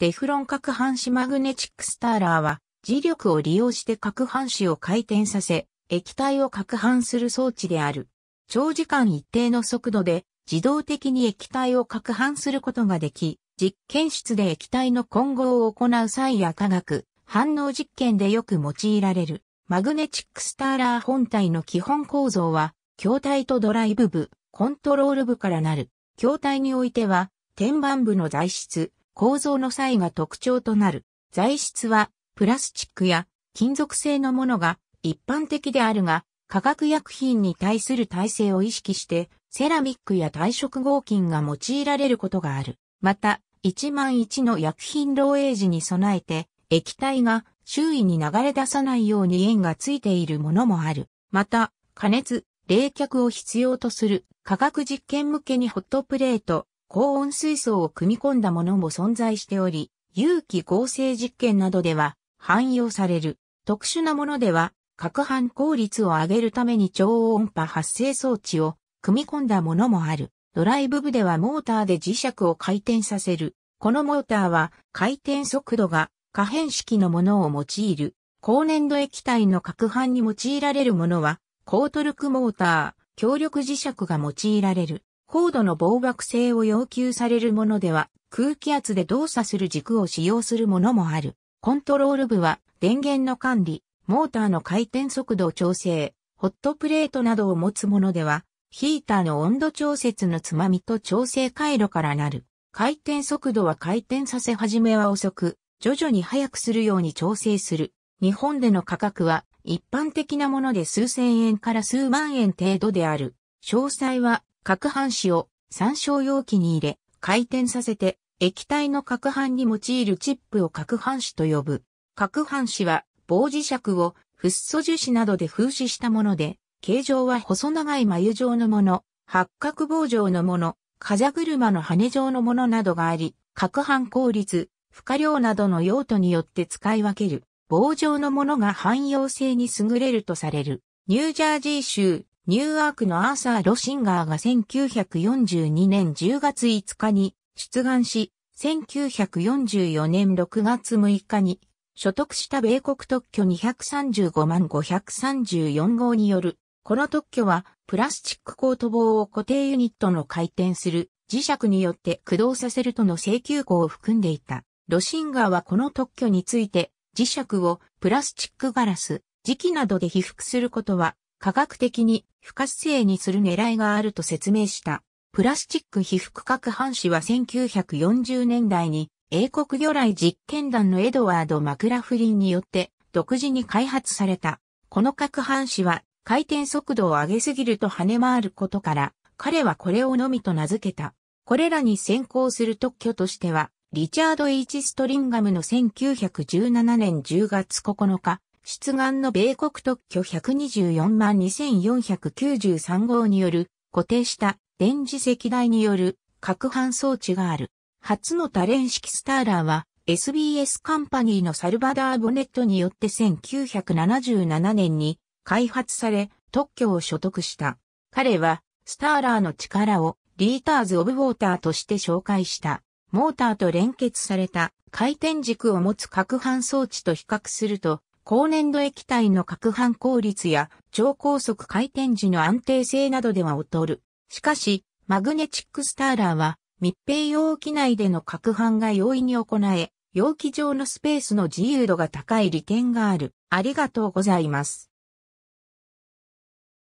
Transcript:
テフロン攪拌子マグネチックスターラーは、磁力を利用して攪拌子を回転させ、液体を攪拌する装置である。長時間一定の速度で自動的に液体を攪拌することができ、実験室で液体の混合を行う際や化学、反応実験でよく用いられる。マグネチックスターラー本体の基本構造は、筐体とドライブ部、コントロール部からなる。筐体においては、天板部の材質、構造の際が特徴となる。材質はプラスチックや金属製のものが一般的であるが、化学薬品に対する耐性を意識して、セラミックや耐職合金が用いられることがある。また、1万1の薬品漏洩時に備えて、液体が周囲に流れ出さないように縁がついているものもある。また、加熱、冷却を必要とする化学実験向けにホットプレート、高温水素を組み込んだものも存在しており、有機合成実験などでは汎用される。特殊なものでは、核反効率を上げるために超音波発生装置を組み込んだものもある。ドライブ部ではモーターで磁石を回転させる。このモーターは回転速度が可変式のものを用いる。高粘土液体の攪拌に用いられるものは、高トルクモーター、強力磁石が用いられる。高度の防爆性を要求されるものでは、空気圧で動作する軸を使用するものもある。コントロール部は、電源の管理、モーターの回転速度調整、ホットプレートなどを持つものでは、ヒーターの温度調節のつまみと調整回路からなる。回転速度は回転させ始めは遅く、徐々に速くするように調整する。日本での価格は一般的なもので数千円から数万円程度である。詳細は攪拌紙を参照容器に入れ、回転させて、液体の攪拌に用いるチップを攪拌紙と呼ぶ。攪拌紙は棒磁石をフッ素樹脂などで風刺したもので、形状は細長い眉状のもの、八角棒状のもの、風車の羽状のものなどがあり、攪拌効率、負荷量などの用途によって使い分ける。棒状のものが汎用性に優れるとされる。ニュージャージー州ニューアークのアーサー・ロシンガーが1942年10月5日に出願し、1944年6月6日に所得した米国特許235万534号による、この特許はプラスチックコート棒を固定ユニットの回転する磁石によって駆動させるとの請求項を含んでいた。ロシンガーはこの特許について磁石をプラスチックガラス、磁器などで被覆することは科学的に不活性にする狙いがあると説明した。プラスチック被覆核反子は1940年代に英国魚雷実験団のエドワード・マクラフリンによって独自に開発された。この核反子は回転速度を上げすぎると跳ね回ることから彼はこれをのみと名付けた。これらに先行する特許としてはリチャード・イーチ・ストリンガムの1917年10月9日出願の米国特許124万2493号による固定した電磁石台による拡販装置がある。初の多連式スターラーは SBS カンパニーのサルバダー・ボネットによって1977年に開発され特許を所得した。彼はスターラーの力をリーターズ・オブ・ウォーターとして紹介した。モーターと連結された回転軸を持つ拡販装置と比較すると高粘度液体の攪拌効率や超高速回転時の安定性などでは劣る。しかし、マグネチックスターラーは密閉容器内での攪拌が容易に行え、容器上のスペースの自由度が高い利点がある。ありがとうございます。